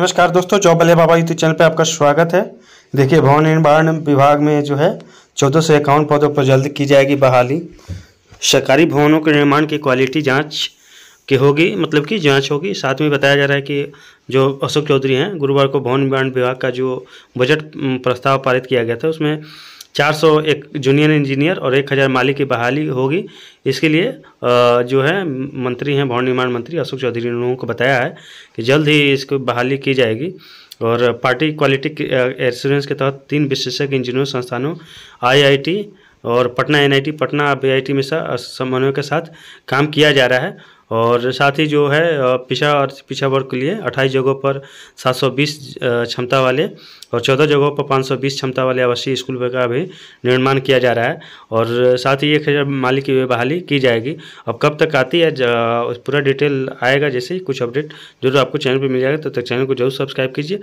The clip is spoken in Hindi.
नमस्कार दोस्तों चौपले बाबा यूट्यूब चैनल पर आपका स्वागत है देखिए भवन निर्माण विभाग में जो है चौदह सौ इक्यावन पौधों पर जल्द की जाएगी बहाली सरकारी भवनों के निर्माण की क्वालिटी जांच की होगी मतलब कि जांच होगी साथ में बताया जा रहा है कि जो अशोक चौधरी हैं गुरुवार को भवन निर्माण विभाग का जो बजट प्रस्ताव पारित किया गया था उसमें सौ एक जूनियर इंजीनियर और 1000 माली की बहाली होगी इसके लिए जो है मंत्री हैं भवन निर्माण मंत्री अशोक चौधरी ने लोगों को बताया है कि जल्द ही इसको बहाली की जाएगी और पार्टी क्वालिटी एश्योरेंस के तहत तीन विशेषज्ञ इंजीनियर संस्थानों आईआईटी और पटना एनआईटी पटना बीआईटी में समन्वय के साथ काम किया जा रहा है और साथ ही जो है पिछड़ा और पिछा वर्ग के लिए 28 जगहों पर 720 क्षमता वाले और 14 जगहों पर 520 क्षमता वाले आवासीय स्कूल का भी निर्माण किया जा रहा है और साथ ही एक हज़ार माली की बहाली की जाएगी अब कब तक आती है पूरा डिटेल आएगा जैसे ही कुछ अपडेट जरूर आपको चैनल पर मिल जाएगा तब तो तक चैनल को जरूर सब्सक्राइब कीजिए